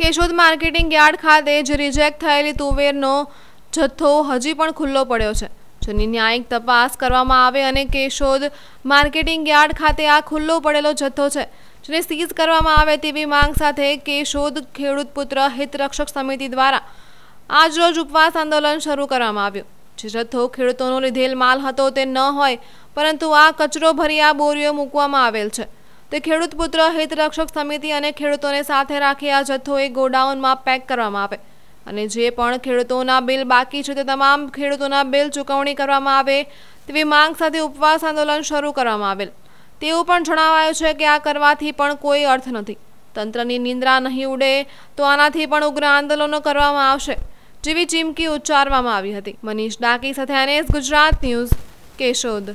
Keshod marketing yard ખાતે જે reject થયેલી તુવેરનો જથ્થો હજી પણ ખુલ્લો પડ્યો છે જેની ન્યાયિક તપાસ કરવામાં આવે અને કેશોદ માર્કેટિંગ યાર્ડ ખાતે આ ખુલ્લો પડેલો જથ્થો છે જેને સીઝ કરવામાં આવે તેવી માંગ સાથે કેશોદ ખેડૂત પુત્ર હિતરક્ષક સમિતિ દ્વારા આજરોજ ઉપવાસ આંદોલન શરૂ કરવામાં આવ્યું જે જથ્થો ખેડૂતોનો લીધેલ માલ હતો તે ન હોય પરંતુ આ કચરો ભરી આ બોરીઓ મૂકવામાં આવેલ છે તે ખેડૂત પુત્ર હિતરક્ષક સમિતિ અને ખેડૂતોને સાથે રાખી આ જથ્થો એ ગોડાઉનમાં પેક કરવામાં આવે અને જે પણ ખેડૂતોના બિલ બાકી છે તે તમામ ખેડૂતોના બિલ ચૂકવણી કરવામાં આવે તેવી માંગ સાથે ઉપવાસ આંદોલન શરૂ કરવામાં આવેલ તેવું પણ જણાવાયું છે કે આ કરવાથી પણ કોઈ અર્થ નથી તંત્રની નિંદ્રા નહીં ઉડે તો આનાથી પણ ઉગ્ર આંદોલનો કરવામાં આવશે જેવી ચીમકી ઉચ્ચારવામાં આવી હતી મનીષ ડાકી સાથે એનએસ ગુજરાત ન્યૂઝ કેશોદ